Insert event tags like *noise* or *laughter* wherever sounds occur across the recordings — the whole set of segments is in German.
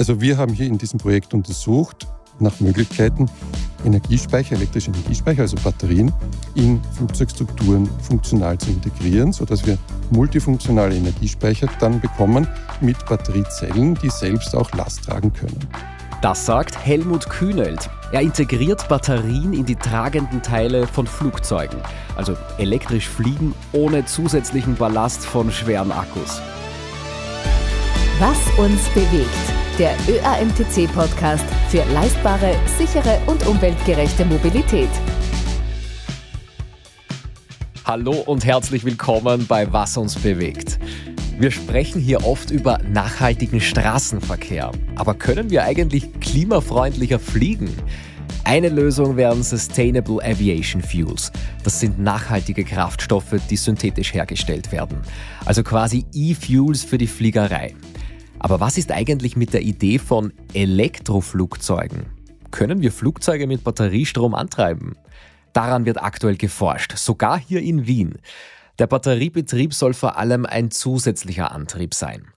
Also wir haben hier in diesem Projekt untersucht nach Möglichkeiten, Energiespeicher, elektrische Energiespeicher, also Batterien, in Flugzeugstrukturen funktional zu integrieren, sodass wir multifunktionale Energiespeicher dann bekommen mit Batteriezellen, die selbst auch Last tragen können. Das sagt Helmut Kühnelt. Er integriert Batterien in die tragenden Teile von Flugzeugen, also elektrisch fliegen ohne zusätzlichen Ballast von schweren Akkus. Was uns bewegt der ÖAMTC-Podcast für leistbare, sichere und umweltgerechte Mobilität. Hallo und herzlich willkommen bei Was uns bewegt. Wir sprechen hier oft über nachhaltigen Straßenverkehr. Aber können wir eigentlich klimafreundlicher fliegen? Eine Lösung wären Sustainable Aviation Fuels. Das sind nachhaltige Kraftstoffe, die synthetisch hergestellt werden. Also quasi E-Fuels für die Fliegerei. Aber was ist eigentlich mit der Idee von Elektroflugzeugen? Können wir Flugzeuge mit Batteriestrom antreiben? Daran wird aktuell geforscht, sogar hier in Wien. Der Batteriebetrieb soll vor allem ein zusätzlicher Antrieb sein.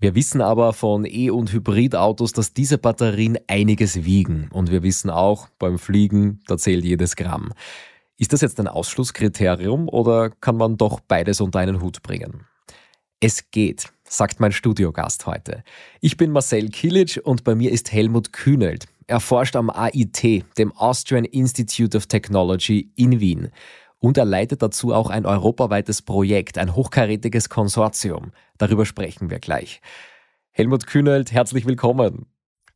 Wir wissen aber von E- und Hybridautos, dass diese Batterien einiges wiegen. Und wir wissen auch, beim Fliegen, da zählt jedes Gramm. Ist das jetzt ein Ausschlusskriterium oder kann man doch beides unter einen Hut bringen? Es geht sagt mein Studiogast heute. Ich bin Marcel Kilic und bei mir ist Helmut Kühnelt. Er forscht am AIT, dem Austrian Institute of Technology in Wien. Und er leitet dazu auch ein europaweites Projekt, ein hochkarätiges Konsortium. Darüber sprechen wir gleich. Helmut Kühnelt, herzlich willkommen.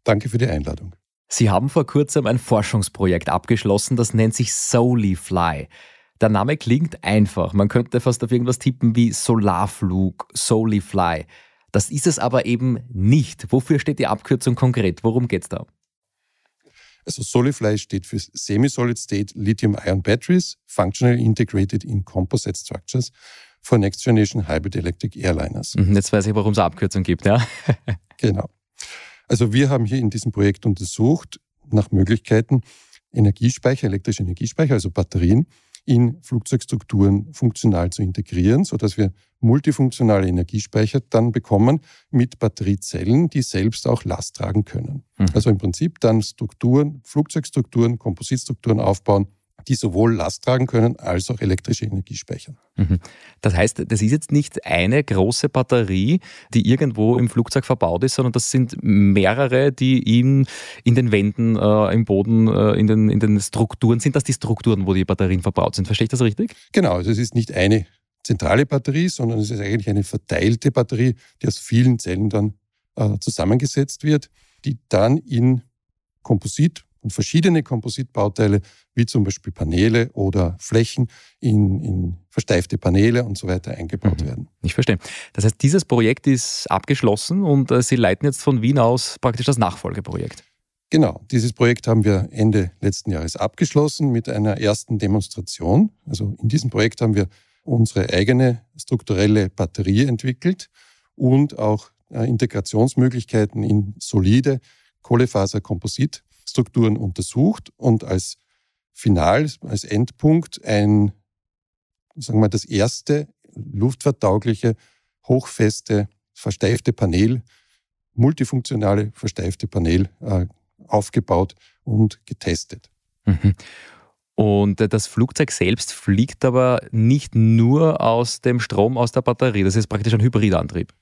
Danke für die Einladung. Sie haben vor kurzem ein Forschungsprojekt abgeschlossen, das nennt sich Solifly. Der Name klingt einfach. Man könnte fast auf irgendwas tippen wie Solarflug, Solifly. Das ist es aber eben nicht. Wofür steht die Abkürzung konkret? Worum geht es da? Also Solifly steht für Semi-Solid State Lithium-Ion Batteries, Functionally Integrated in Composite Structures for Next Generation Hybrid Electric Airliners. Mhm, jetzt weiß ich, warum es eine Abkürzung gibt, ja? *laughs* genau. Also wir haben hier in diesem Projekt untersucht nach Möglichkeiten, Energiespeicher, elektrische Energiespeicher, also Batterien, in Flugzeugstrukturen funktional zu integrieren, sodass wir multifunktionale Energiespeicher dann bekommen mit Batteriezellen, die selbst auch Last tragen können. Mhm. Also im Prinzip dann Strukturen, Flugzeugstrukturen, Kompositstrukturen aufbauen, die sowohl Last tragen können als auch elektrische Energie speichern. Mhm. Das heißt, das ist jetzt nicht eine große Batterie, die irgendwo im Flugzeug verbaut ist, sondern das sind mehrere, die in, in den Wänden, äh, im Boden, äh, in, den, in den Strukturen, sind das die Strukturen, wo die Batterien verbaut sind? Verstehe ich das richtig? Genau, also es ist nicht eine zentrale Batterie, sondern es ist eigentlich eine verteilte Batterie, die aus vielen Zellen dann äh, zusammengesetzt wird, die dann in Komposit und verschiedene Kompositbauteile, wie zum Beispiel Paneele oder Flächen, in, in versteifte Paneele und so weiter eingebaut mhm. werden. Ich verstehe. Das heißt, dieses Projekt ist abgeschlossen und äh, Sie leiten jetzt von Wien aus praktisch das Nachfolgeprojekt. Genau, dieses Projekt haben wir Ende letzten Jahres abgeschlossen mit einer ersten Demonstration. Also in diesem Projekt haben wir unsere eigene strukturelle Batterie entwickelt und auch äh, Integrationsmöglichkeiten in solide Kohlefaserkomposit Strukturen untersucht und als Final, als Endpunkt ein, sagen wir, mal, das erste luftvertaugliche, hochfeste, versteifte Panel, multifunktionale versteifte Panel äh, aufgebaut und getestet. Mhm. Und äh, das Flugzeug selbst fliegt aber nicht nur aus dem Strom aus der Batterie. Das ist praktisch ein Hybridantrieb.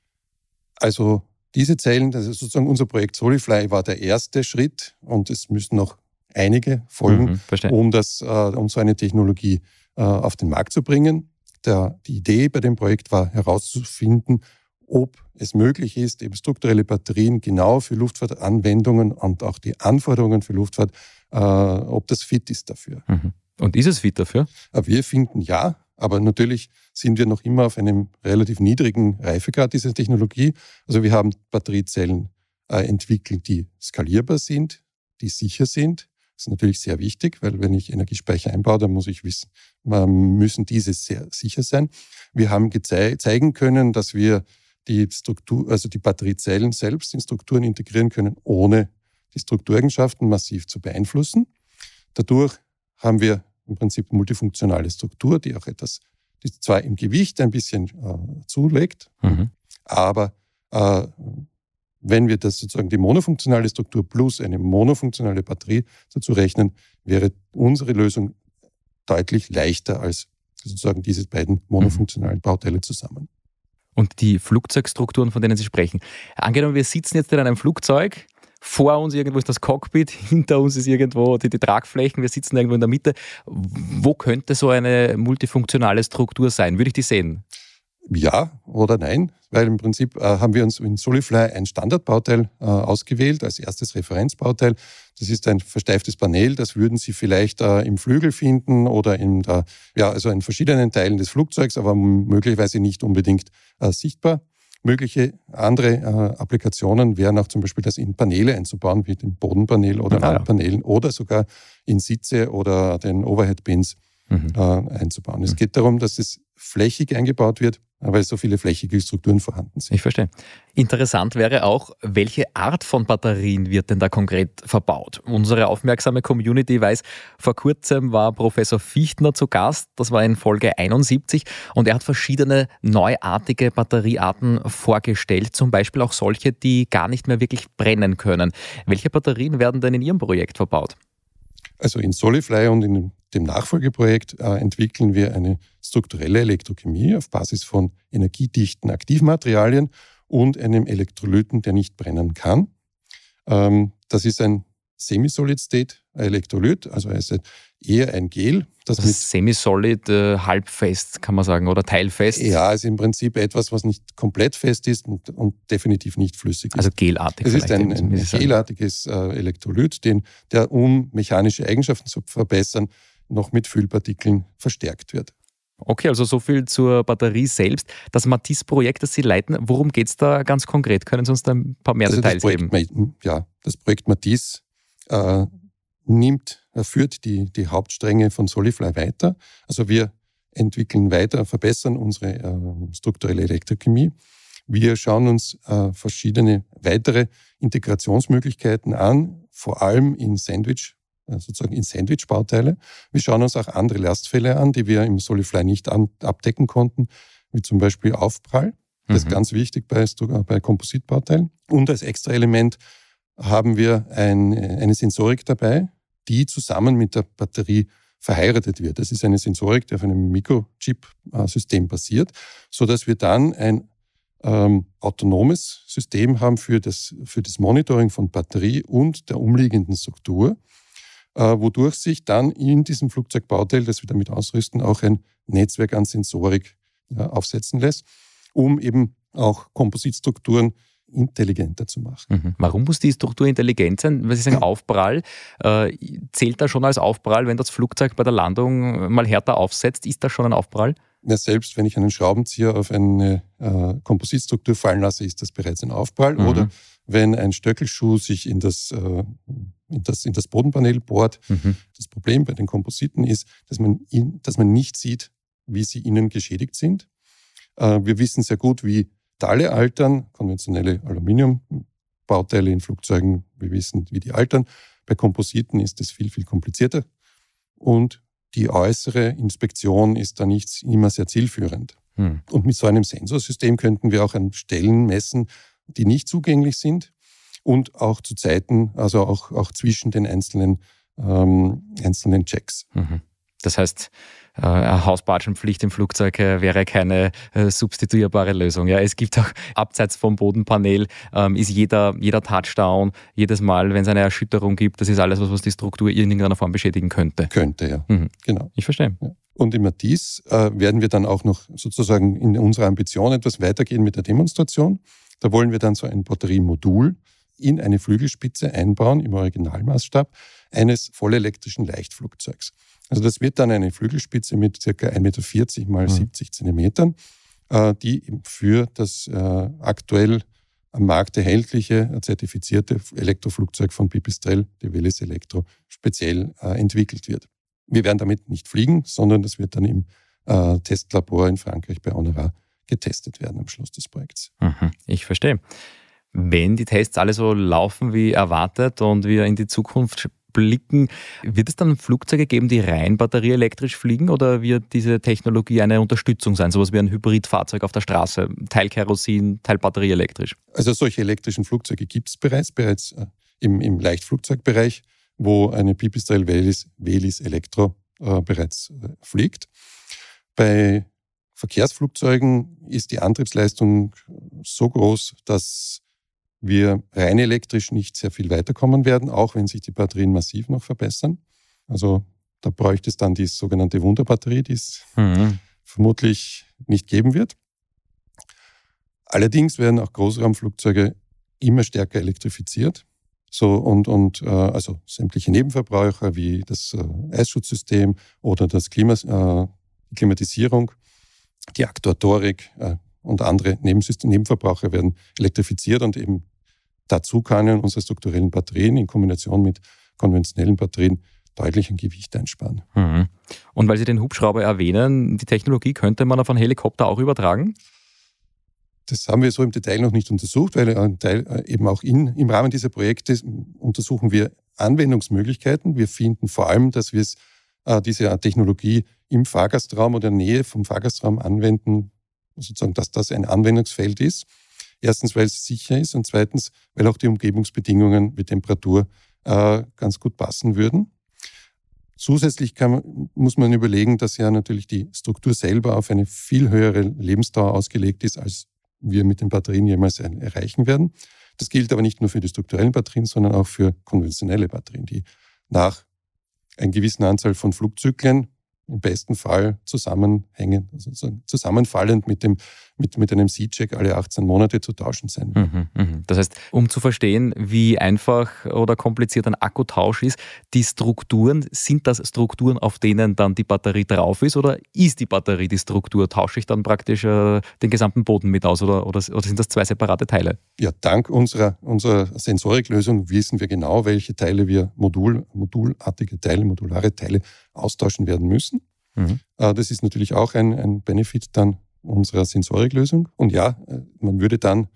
Also diese Zellen, das ist sozusagen unser Projekt Solifly, war der erste Schritt und es müssen noch einige folgen, mhm, um, das, äh, um so eine Technologie äh, auf den Markt zu bringen. Der, die Idee bei dem Projekt war herauszufinden, ob es möglich ist, eben strukturelle Batterien genau für Luftfahrtanwendungen und auch die Anforderungen für Luftfahrt, äh, ob das fit ist dafür. Mhm. Und ist es fit dafür? Äh, wir finden ja. Aber natürlich sind wir noch immer auf einem relativ niedrigen Reifegrad dieser Technologie. Also wir haben Batteriezellen äh, entwickelt, die skalierbar sind, die sicher sind. Das ist natürlich sehr wichtig, weil wenn ich Energiespeicher einbaue, dann muss ich wissen, ähm, müssen diese sehr sicher sein. Wir haben zeigen können, dass wir die Struktur, also die Batteriezellen selbst in Strukturen integrieren können, ohne die Struktureigenschaften massiv zu beeinflussen. Dadurch haben wir im Prinzip multifunktionale Struktur, die auch etwas, die zwar im Gewicht ein bisschen äh, zulegt, mhm. aber äh, wenn wir das sozusagen die monofunktionale Struktur plus eine monofunktionale Batterie dazu rechnen, wäre unsere Lösung deutlich leichter als sozusagen diese beiden monofunktionalen mhm. Bauteile zusammen. Und die Flugzeugstrukturen, von denen Sie sprechen. Angenommen, wir sitzen jetzt in einem Flugzeug vor uns irgendwo ist das Cockpit, *laughs* hinter uns ist irgendwo die, die Tragflächen, wir sitzen irgendwo in der Mitte. Wo könnte so eine multifunktionale Struktur sein? Würde ich die sehen? Ja oder nein, weil im Prinzip äh, haben wir uns in Solifly ein Standardbauteil äh, ausgewählt als erstes Referenzbauteil. Das ist ein versteiftes Panel, das würden Sie vielleicht äh, im Flügel finden oder in, der, ja, also in verschiedenen Teilen des Flugzeugs, aber möglicherweise nicht unbedingt äh, sichtbar. Mögliche andere äh, Applikationen wären auch zum Beispiel das in Paneele einzubauen, wie den Bodenpanel oder ah, Wandpanelen ja. oder sogar in Sitze oder den Overhead-Pins mhm. äh, einzubauen. Es mhm. geht darum, dass es flächig eingebaut wird, weil so viele flächige Strukturen vorhanden sind. Ich verstehe. Interessant wäre auch, welche Art von Batterien wird denn da konkret verbaut? Unsere aufmerksame Community weiß, vor kurzem war Professor Fichtner zu Gast, das war in Folge 71, und er hat verschiedene neuartige Batteriearten vorgestellt, zum Beispiel auch solche, die gar nicht mehr wirklich brennen können. Welche Batterien werden denn in Ihrem Projekt verbaut? Also in Solifly und in dem Nachfolgeprojekt äh, entwickeln wir eine strukturelle Elektrochemie auf Basis von energiedichten Aktivmaterialien und einem Elektrolyten, der nicht brennen kann. Ähm, das ist ein Semi-Solid-State-Elektrolyt, also er ist eher ein Gel. Das, das ist semi-solid, äh, halbfest, kann man sagen, oder teilfest. Ja, ist im Prinzip etwas, was nicht komplett fest ist und, und definitiv nicht flüssig also ist. Also gelartig. Es ist ein, ein gelartiges äh, Elektrolyt, den, der um mechanische Eigenschaften zu verbessern, noch mit Füllpartikeln verstärkt wird. Okay, also so viel zur Batterie selbst. Das Matisse-Projekt, das Sie leiten, worum geht es da ganz konkret? Können Sie uns da ein paar mehr also Details das Projekt, geben? Ja, das Projekt Matisse äh, nimmt, äh, führt die, die Hauptstränge von Solifly weiter. Also wir entwickeln weiter, verbessern unsere äh, strukturelle Elektrochemie. Wir schauen uns äh, verschiedene weitere Integrationsmöglichkeiten an, vor allem in Sandwich, äh, sozusagen in Sandwich-Bauteile. Wir schauen uns auch andere Lastfälle an, die wir im Solifly nicht an, abdecken konnten, wie zum Beispiel Aufprall. Das mhm. ist ganz wichtig bei, äh, bei Kompositbauteilen. Und als extra Element haben wir ein, eine Sensorik dabei, die zusammen mit der Batterie verheiratet wird. Das ist eine Sensorik, die auf einem Mikrochip-System basiert, sodass wir dann ein ähm, autonomes System haben für das, für das Monitoring von Batterie und der umliegenden Struktur, äh, wodurch sich dann in diesem Flugzeugbauteil, das wir damit ausrüsten, auch ein Netzwerk an Sensorik äh, aufsetzen lässt, um eben auch Kompositstrukturen intelligenter zu machen. Mhm. Warum muss die Struktur intelligent sein? Was ist ein Aufprall? Äh, zählt da schon als Aufprall, wenn das Flugzeug bei der Landung mal härter aufsetzt? Ist das schon ein Aufprall? Ja, selbst wenn ich einen Schraubenzieher auf eine äh, Kompositstruktur fallen lasse, ist das bereits ein Aufprall. Mhm. Oder wenn ein Stöckelschuh sich in das, äh, in das, in das Bodenpanel bohrt. Mhm. Das Problem bei den Kompositen ist, dass man, in, dass man nicht sieht, wie sie innen geschädigt sind. Äh, wir wissen sehr gut, wie Metalle altern, konventionelle Aluminiumbauteile in Flugzeugen, wir wissen, wie die altern. Bei Kompositen ist es viel, viel komplizierter. Und die äußere Inspektion ist da nicht immer sehr zielführend. Hm. Und mit so einem Sensorsystem könnten wir auch an Stellen messen, die nicht zugänglich sind und auch zu Zeiten, also auch, auch zwischen den einzelnen, ähm, einzelnen Checks. Mhm. Das heißt, äh, eine Hausbatschenpflicht im Flugzeug äh, wäre keine äh, substituierbare Lösung. Ja, es gibt auch *laughs* abseits vom Bodenpanel ähm, ist jeder, jeder Touchdown, jedes Mal, wenn es eine Erschütterung gibt, das ist alles, was, was die Struktur in irgendeiner Form beschädigen könnte. Könnte, ja. Mhm. Genau. Ich verstehe. Ja. Und im Matisse äh, werden wir dann auch noch sozusagen in unserer Ambition etwas weitergehen mit der Demonstration. Da wollen wir dann so ein Batteriemodul modul in eine Flügelspitze einbauen im Originalmaßstab eines vollelektrischen Leichtflugzeugs. Also das wird dann eine Flügelspitze mit ca. 1,40 Meter x mhm. 70 cm, äh, die für das äh, aktuell am Markt erhältliche, äh, zertifizierte Elektroflugzeug von Pipistrel, die Velis Electro, speziell entwickelt wird. Wir werden damit nicht fliegen, sondern das wird dann im Testlabor in Frankreich bei Honorar getestet werden am Schluss des Projekts. Mhm, ich verstehe. Wenn die Tests alle so laufen wie erwartet und wir in die Zukunft blicken, wird es dann Flugzeuge geben, die rein batterieelektrisch fliegen oder wird diese Technologie eine Unterstützung sein, sowas wie ein Hybridfahrzeug auf der Straße, Teil Kerosin, Teil batterieelektrisch? Also solche elektrischen Flugzeuge gibt es bereits, bereits äh, im, im Leichtflugzeugbereich, wo eine Pipistrel Velis, Velis Elektro äh, bereits äh, fliegt. Bei Verkehrsflugzeugen ist die Antriebsleistung so groß, dass wir rein elektrisch nicht sehr viel weiterkommen werden, auch wenn sich die Batterien massiv noch verbessern. Also da bräuchte es dann die sogenannte Wunderbatterie, die es mhm. vermutlich nicht geben wird. Allerdings werden auch Großraumflugzeuge immer stärker elektrifiziert. So und, und äh, also sämtliche Nebenverbraucher wie das äh, Eisschutzsystem oder das Klimas äh, Klimatisierung, die Aktuatorik äh, und andere Nebensystem Nebenverbraucher werden elektrifiziert und eben Dazu können unsere strukturellen Batterien in Kombination mit konventionellen Batterien deutlich ein Gewicht einsparen. Mhm. Und weil Sie den Hubschrauber erwähnen, die Technologie könnte man auf einen Helikopter auch übertragen? Das haben wir so im Detail noch nicht untersucht, weil Teil, äh, eben auch in, im Rahmen dieser Projekte untersuchen wir Anwendungsmöglichkeiten. Wir finden vor allem, dass wir es, äh, diese Technologie im Fahrgastraum oder in der Nähe vom Fahrgastraum anwenden, sozusagen, dass das ein Anwendungsfeld ist. Erstens, weil es sicher ist und zweitens, weil auch die Umgebungsbedingungen mit Temperatur äh, ganz gut passen würden. Zusätzlich kann, muss man überlegen, dass ja natürlich die Struktur selber auf eine viel höhere Lebensdauer ausgelegt ist, als wir mit den Batterien jemals erreichen werden. Das gilt aber nicht nur für die strukturellen Batterien, sondern auch für konventionelle Batterien, die nach einer gewissen Anzahl von Flugzyklen im besten Fall zusammenhängen, also zusammenfallend mit, dem, mit, mit einem C-Check alle 18 Monate zu tauschen sein. Mhm, mhm. Das heißt, um zu verstehen, wie einfach oder kompliziert ein Akkutausch ist, die Strukturen, sind das Strukturen, auf denen dann die Batterie drauf ist oder ist die Batterie die Struktur? Tausche ich dann praktisch äh, den gesamten Boden mit aus oder, oder, oder sind das zwei separate Teile? Ja, dank unserer, unserer Sensoriklösung wissen wir genau, welche Teile wir Modul, modulartige Teile, modulare Teile austauschen werden müssen. Mhm. Äh, das ist natürlich auch ein, ein Benefit dann unserer Sensoriklösung. Und ja, äh, man würde dann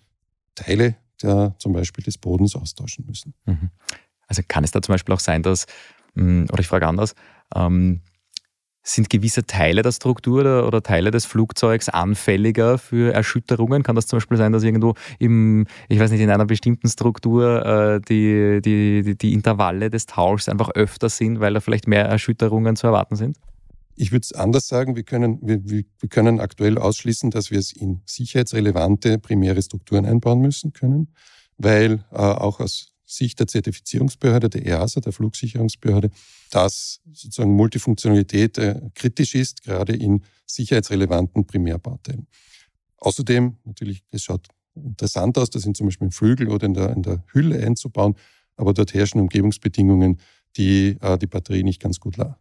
Teile der, zum Beispiel des Bodens austauschen müssen. Mhm. Also kann es da zum Beispiel auch sein, dass, hm, oder ich frage anders, ähm, sind gewisse Teile der Struktur oder, oder, Teile des Flugzeugs anfälliger für Erschütterungen? Kann das zum Beispiel sein, dass irgendwo im, ich weiß nicht, in einer bestimmten Struktur äh, die, die, die, Intervalle des Tauschs einfach öfter sind, weil da vielleicht mehr Erschütterungen zu erwarten sind? Ich würde es anders sagen, wir können, wir, wir können aktuell ausschließen, dass wir es in sicherheitsrelevante primäre Strukturen einbauen müssen können, weil äh, auch aus Sicht der Zertifizierungsbehörde, der EASA, der Flugsicherungsbehörde, dass sozusagen Multifunktionalität äh, kritisch ist, gerade in sicherheitsrelevanten Primärbauteilen. Außerdem, natürlich, es schaut interessant aus, das sind zum Beispiel im Flügel oder in der, in der Hülle einzubauen, aber dort herrschen Umgebungsbedingungen, die äh, die Batterie nicht ganz gut la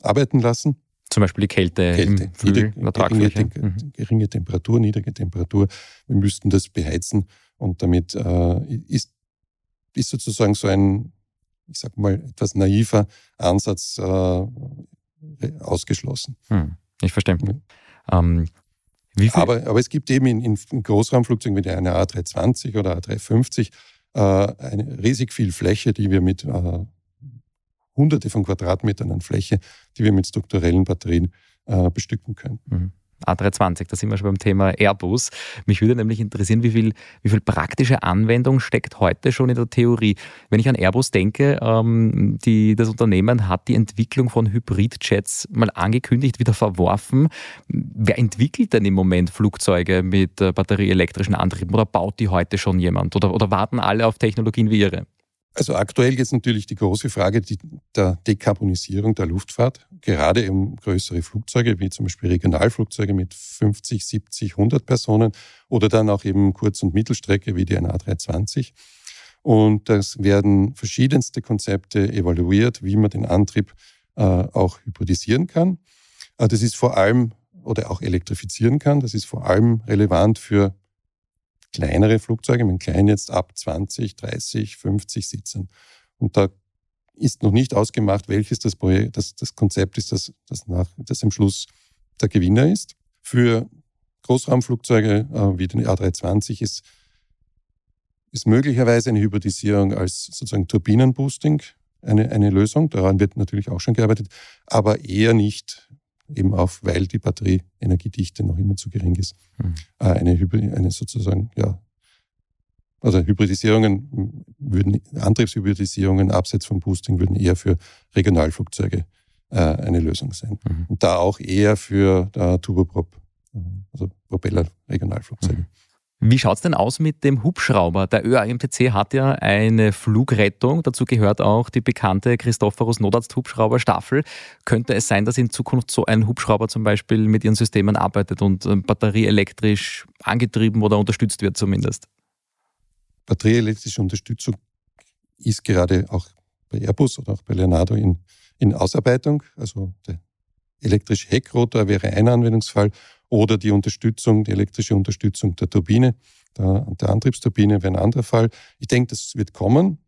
arbeiten lassen. Zum Beispiel die Kälte, Kälte im Flügel, niedrig, geringe, Te mhm. geringe Temperatur, niedrige Temperatur. Wir müssten das beheizen und damit äh, ist ist sozusagen so ein, ich sag mal, etwas naiver Ansatz äh, äh ausgeschlossen. Hm, ich verstehe. Ja. Ähm, aber, aber es gibt eben in, in Großraumflugzeugen wie einer A320 oder A350 äh, eine riesig viel Fläche, die wir mit äh, hunderte von Quadratmetern an Fläche, die wir mit strukturellen Batterien äh, bestücken können. Mhm. A320, da sind wir schon beim Thema Airbus. Mich würde nämlich interessieren, wie viel, wie viel praktische Anwendung steckt heute schon in der Theorie. Wenn ich an Airbus denke, ähm, die, das Unternehmen hat die Entwicklung von Hybridjets mal angekündigt, wieder verworfen. Wer entwickelt denn im Moment Flugzeuge mit äh, batterieelektrischen Antrieben oder baut die heute schon jemand? Oder, oder warten alle auf Technologien wie ihre? Also aktuell geht es natürlich die große Frage der Dekarbonisierung der Luftfahrt gerade eben größere Flugzeuge, wie zum Beispiel Regionalflugzeuge mit 50, 70, 100 Personen oder dann auch eben Kurz- und Mittelstrecke wie die NA320. Und das werden verschiedenste Konzepte evaluiert, wie man den Antrieb äh, auch hybridisieren kann. Äh, das ist vor allem oder auch elektrifizieren kann. Das ist vor allem relevant für kleinere Flugzeuge, wenn klein jetzt ab 20, 30, 50 Sitzen. Und da ist noch nicht ausgemacht, welches das Projekt, das, das Konzept ist, das, das, nach, das am Schluss der Gewinner ist. Für Großraumflugzeuge äh, wie den A320 ist, ist möglicherweise eine Hybridisierung als sozusagen Turbinenboosting eine, eine Lösung. Daran wird natürlich auch schon gearbeitet, aber eher nicht eben auf, weil die Batterieenergiedichte noch immer zu gering ist, mhm. äh, eine, eine sozusagen ja, also Hybridisierungen würden, Antriebshybridisierungen abseits von Boosting würden eher für Regionalflugzeuge äh, eine Lösung sein. Mhm. Und da auch eher für äh, Turboprop, also Propeller-Regionalflugzeuge. Mhm. Wie schaut es denn aus mit dem Hubschrauber? Der ÖAMTC hat ja eine Flugrettung, dazu gehört auch die bekannte Christophorus Notarzt Hubschrauber Staffel. Könnte es sein, dass in Zukunft so ein Hubschrauber zum Beispiel mit ihren Systemen arbeitet und ähm, batterieelektrisch angetrieben oder unterstützt wird zumindest? batterieelektrische Unterstützung ist gerade auch bei Airbus oder auch bei Leonardo in, in Ausarbeitung. Also der elektrische Heckrotor wäre ein Anwendungsfall oder die Unterstützung, die elektrische Unterstützung der Turbine, der, der Antriebsturbine wäre ein anderer Fall. Ich denke, das wird kommen.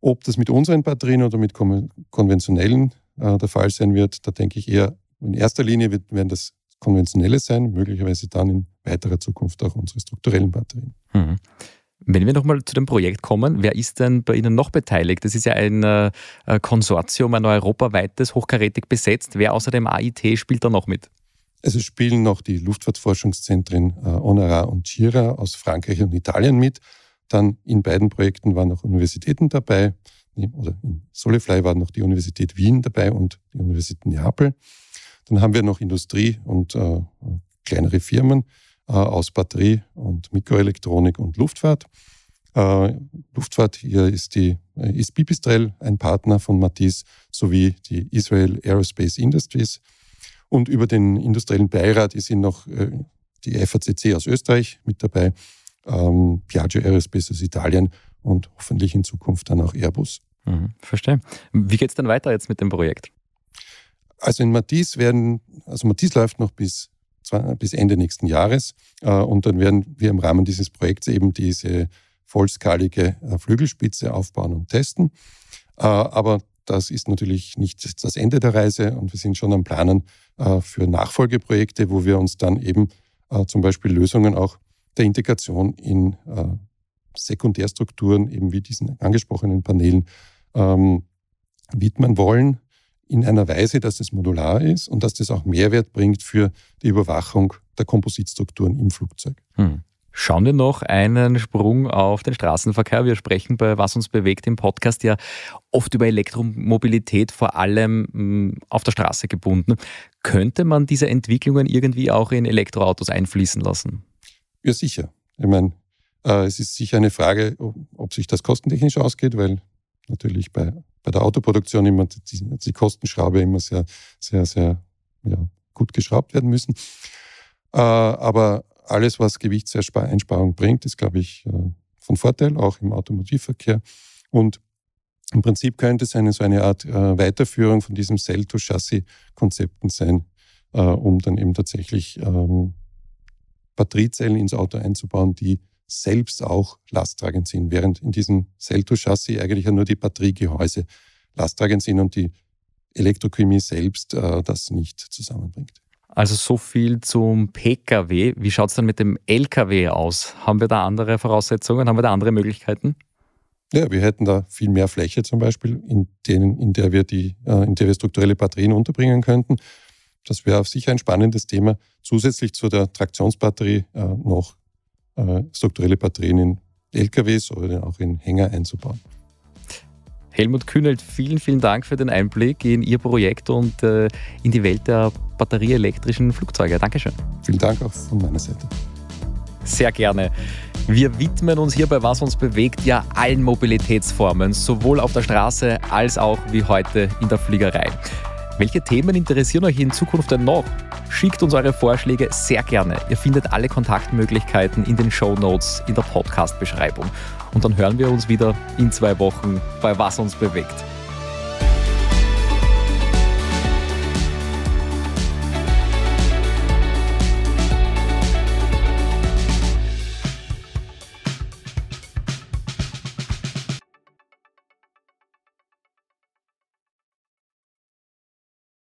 Ob das mit unseren Batterien oder mit konventionellen äh, der Fall sein wird, da denke ich eher, in erster Linie wird, werden das konventionelle sein, möglicherweise dann in weiterer Zukunft auch unsere strukturellen Batterien. Mhm. Wenn wir nochmal zu dem Projekt kommen, wer ist denn bei Ihnen noch beteiligt? Das ist ja ein äh, Konsortium, ein europaweites, hochkarätig besetzt. Wer außer dem AIT spielt da noch mit? Also spielen noch die Luftfahrtforschungszentren Honora äh, und Gira aus Frankreich und Italien mit. Dann in beiden Projekten waren noch Universitäten dabei. Oder in Solifly waren noch die Universität Wien dabei und die Universität Neapel. Dann haben wir noch Industrie und äh, kleinere Firmen äh, aus Batterie und Mikroelektronik und Luftfahrt. Äh, Luftfahrt hier ist die äh, ist Pipistrel ein Partner von Matisse sowie die Israel Aerospace Industries. Und über den industriellen Beirat ist Ihnen noch die FACC aus Österreich mit dabei, ähm, Piaggio Aerospace aus Italien und hoffentlich in Zukunft dann auch Airbus. Mhm, verstehe. Wie geht es dann weiter jetzt mit dem Projekt? Also in Matisse werden, also Matisse läuft noch bis bis Ende nächsten Jahres. Äh, und dann werden wir im Rahmen dieses Projekts eben diese vollskalige äh, Flügelspitze aufbauen und testen. Äh, aber das ist natürlich nicht das Ende der Reise und wir sind schon am Planen für Nachfolgeprojekte, wo wir uns dann eben zum Beispiel Lösungen auch der Integration in Sekundärstrukturen, eben wie diesen angesprochenen Panelen, ähm, widmen wollen in einer Weise, dass das modular ist und dass das auch Mehrwert bringt für die Überwachung der Kompositstrukturen im Flugzeug. Hm. Schauen wir noch einen Sprung auf den Straßenverkehr. Wir sprechen bei Was uns bewegt im Podcast ja oft über Elektromobilität, vor allem hm, auf der Straße gebunden. Könnte man diese Entwicklungen irgendwie auch in Elektroautos einfließen lassen? Ja, sicher. Ich meine, äh, es ist sicher eine Frage, ob sich das kostentechnisch ausgeht, weil natürlich bei bei der Autoproduktion immer die, die Kostenschraube immer sehr, sehr, sehr ja, gut geschraubt werden müssen. Äh, aber alles, was Gewichtseinsparung bringt, ist, glaube ich, äh, von Vorteil, auch im Automotivverkehr. Und im Prinzip könnte es eine so eine Art äh, Weiterführung von diesem Cell-to-Chassis-Konzepten sein, äh, um dann eben tatsächlich ähm, Batteriezellen ins Auto einzubauen, die selbst auch lasttragend sind, während in diesem Celto-Chassis eigentlich ja nur die Batteriegehäuse lasttragend sind und die Elektrochemie selbst äh, das nicht zusammenbringt. Also so viel zum Pkw. Wie schaut es dann mit dem Lkw aus? Haben wir da andere Voraussetzungen? Haben wir da andere Möglichkeiten? Ja, wir hätten da viel mehr Fläche zum Beispiel, in, denen, in, der, wir die, äh, in der wir strukturelle Batterien unterbringen könnten. Das wäre sicher ein spannendes Thema, zusätzlich zu der Traktionsbatterie äh, noch äh, strukturelle Batterien in LKWs oder auch in Hänger einzubauen. Helmut Kühnelt, vielen, vielen Dank für den Einblick in Ihr Projekt und äh, in die Welt der batterieelektrischen Flugzeuge. Dankeschön. Vielen Dank auch von meiner Seite. Sehr gerne. Wir widmen uns hierbei, was uns bewegt, ja allen Mobilitätsformen, sowohl auf der Straße als auch wie heute in der Fliegerei. Welche Themen interessieren euch in Zukunft denn noch? Schickt uns eure Vorschläge sehr gerne. Ihr findet alle Kontaktmöglichkeiten in den Show Notes in der Podcast-Beschreibung. Und dann hören wir uns wieder in zwei Wochen bei Was uns bewegt.